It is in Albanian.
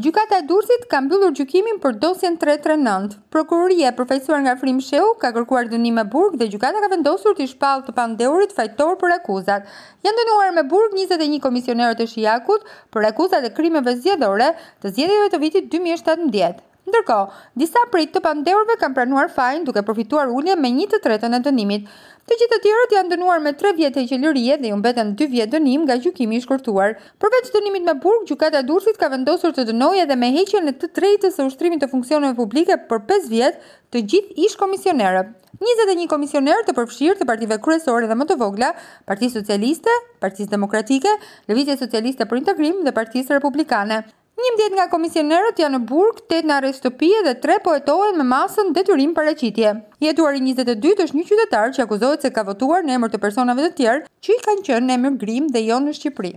Gjukata e Durrësit ka mbyllur gjukimin për dosjen 339. Prokuroria e përfaqësuar nga Frim Sheu ka kërkuar dënim me burg dhe gjukata ka vendosur të shpallë të pandeurit fajtor për akuzat. Janë dënuar me burg 21 komisionerët e Shijakut për akuzat e krimeve zgjedhore të zgjedhjeve të vitit 2017. Ndërko, disa prej të pandeurve kanë pranuar fajnë duke përfituar ullje me një të tretën e dënimit. Të gjithë të tjerët janë dënuar me 3 vjetë e qelërije dhe ju mbeten 2 vjetë dënim nga gjukimi i shkurtuar. Përveç dënimit me burg, gjukata dursit ka vendosur të dënoj edhe me heqen e të trejtës e ushtrimit të funksionëve publike për 5 vjetë të gjithë ish komisionere. 21 komisionere të përfshirë të partive kryesore dhe më të vogla, Parti Socialiste, Partisë Demokratike, Levizje Socialiste për Integrim dhe Partisë Republikane. Një mdjet nga komisionerët janë në Burg, 8 në Arestopie dhe 3 po etohen me masën detyrim pareqitje. Jetuar i 22 është një qytetar që akuzohet se ka votuar në emër të personave dhe tjerë që i kanë qënë në emër Grim dhe jonë në Shqipëri.